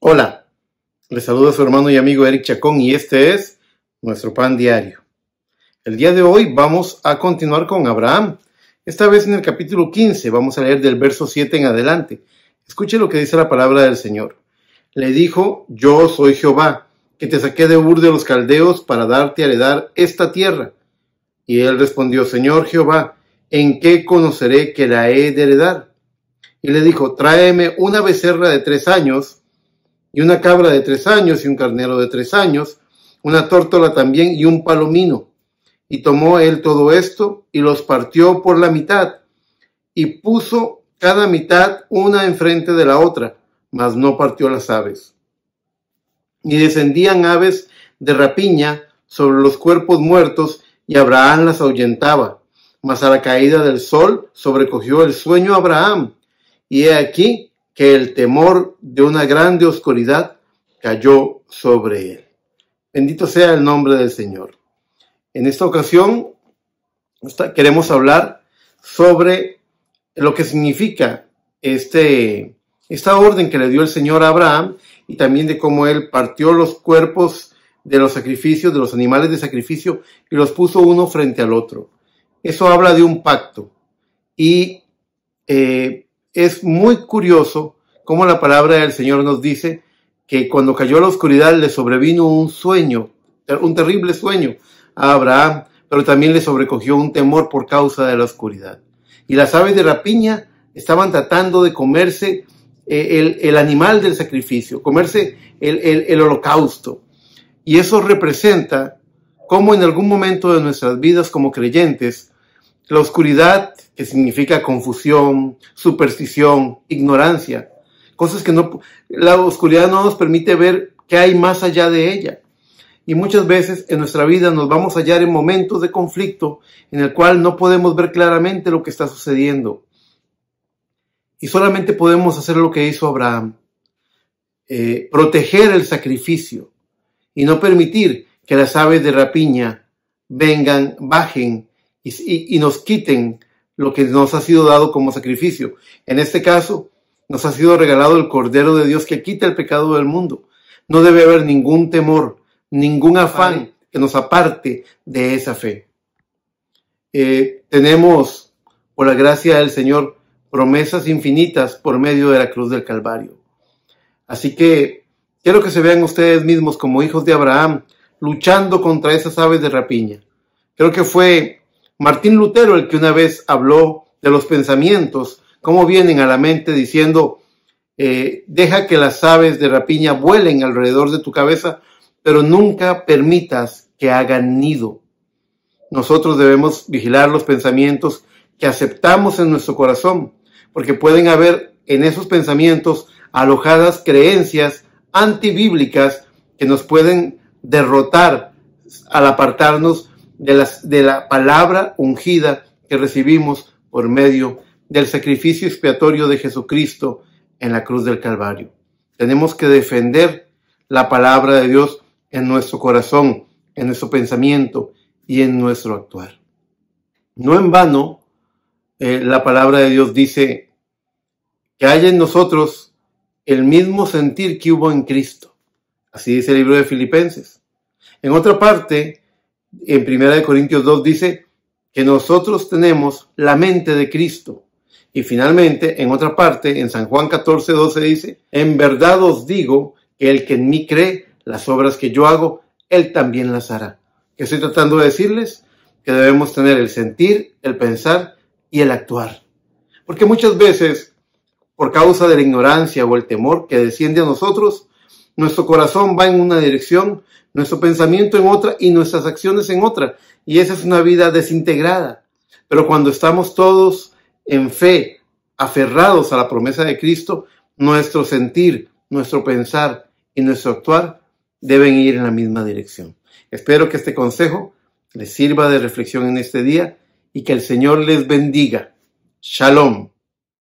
Hola, les saluda su hermano y amigo Eric Chacón y este es nuestro pan diario. El día de hoy vamos a continuar con Abraham. Esta vez en el capítulo 15 vamos a leer del verso 7 en adelante. Escuche lo que dice la palabra del Señor. Le dijo, yo soy Jehová, que te saqué de Ur de los Caldeos para darte a heredar esta tierra. Y él respondió, Señor Jehová, ¿en qué conoceré que la he de heredar? Y le dijo, tráeme una becerra de tres años y una cabra de tres años y un carnero de tres años, una tórtola también y un palomino. Y tomó él todo esto y los partió por la mitad y puso cada mitad una enfrente de la otra, mas no partió las aves. Y descendían aves de rapiña sobre los cuerpos muertos y Abraham las ahuyentaba. Mas a la caída del sol sobrecogió el sueño Abraham. Y he aquí que el temor de una grande oscuridad cayó sobre él. Bendito sea el nombre del Señor. En esta ocasión queremos hablar sobre lo que significa este, esta orden que le dio el Señor a Abraham y también de cómo él partió los cuerpos de los sacrificios, de los animales de sacrificio y los puso uno frente al otro. Eso habla de un pacto. Y eh, es muy curioso cómo la palabra del Señor nos dice que cuando cayó la oscuridad le sobrevino un sueño, un terrible sueño a Abraham, pero también le sobrecogió un temor por causa de la oscuridad. Y las aves de rapiña estaban tratando de comerse eh, el, animal del sacrificio, comerse el, el holocausto. Y eso representa cómo en algún momento de nuestras vidas como creyentes la oscuridad, que significa confusión, superstición, ignorancia, cosas que no, la oscuridad no nos permite ver qué hay más allá de ella. Y muchas veces en nuestra vida nos vamos a hallar en momentos de conflicto en el cual no podemos ver claramente lo que está sucediendo. Y solamente podemos hacer lo que hizo Abraham, eh, proteger el sacrificio y no permitir que las aves de rapiña vengan, bajen y, nos quiten lo que nos ha sido dado como sacrificio. En este caso, nos ha sido regalado el Cordero de Dios que quita el pecado del mundo. No debe haber ningún temor, ningún afán que nos aparte de esa fe. Eh, tenemos, por la gracia del Señor, promesas infinitas por medio de la cruz del Calvario. Así que quiero que se vean ustedes mismos como hijos de Abraham luchando contra esas aves de rapiña. Creo que fue Martín Lutero, el que una vez habló de los pensamientos, cómo vienen a la mente diciendo, eh, deja que las aves de rapiña vuelen alrededor de tu cabeza, pero nunca permitas que hagan nido. Nosotros debemos vigilar los pensamientos que aceptamos en nuestro corazón, porque pueden haber en esos pensamientos alojadas creencias antibíblicas que nos pueden derrotar al apartarnos de, la palabra ungida que recibimos por medio del sacrificio expiatorio de Jesucristo en la cruz del Calvario. Tenemos que defender la palabra de Dios en nuestro corazón, en nuestro pensamiento y en nuestro actuar. No en vano, eh, la palabra de Dios dice que haya en nosotros el mismo sentir que hubo en Cristo. Así dice el libro de Filipenses. En otra parte, en 1 Corintios 2 dice que nosotros tenemos la mente de Cristo. Y finalmente, en otra parte, en San Juan 14, 12 dice, en verdad os digo que el que en mí cree, las obras que yo hago, él también las hará. ¿Qué estoy tratando de decirles? Que debemos tener el sentir, el pensar y el actuar. Porque muchas veces, por causa de la ignorancia o el temor que desciende a nosotros, nuestro corazón va en una dirección, nuestro pensamiento en otra y nuestras acciones en otra. Y esa es una vida desintegrada. Pero cuando estamos todos en fe, aferrados a la promesa de Cristo, nuestro sentir, nuestro pensar y nuestro actuar deben ir en la misma dirección. Espero que este consejo les sirva de reflexión en este día y que el Señor les bendiga. Shalom.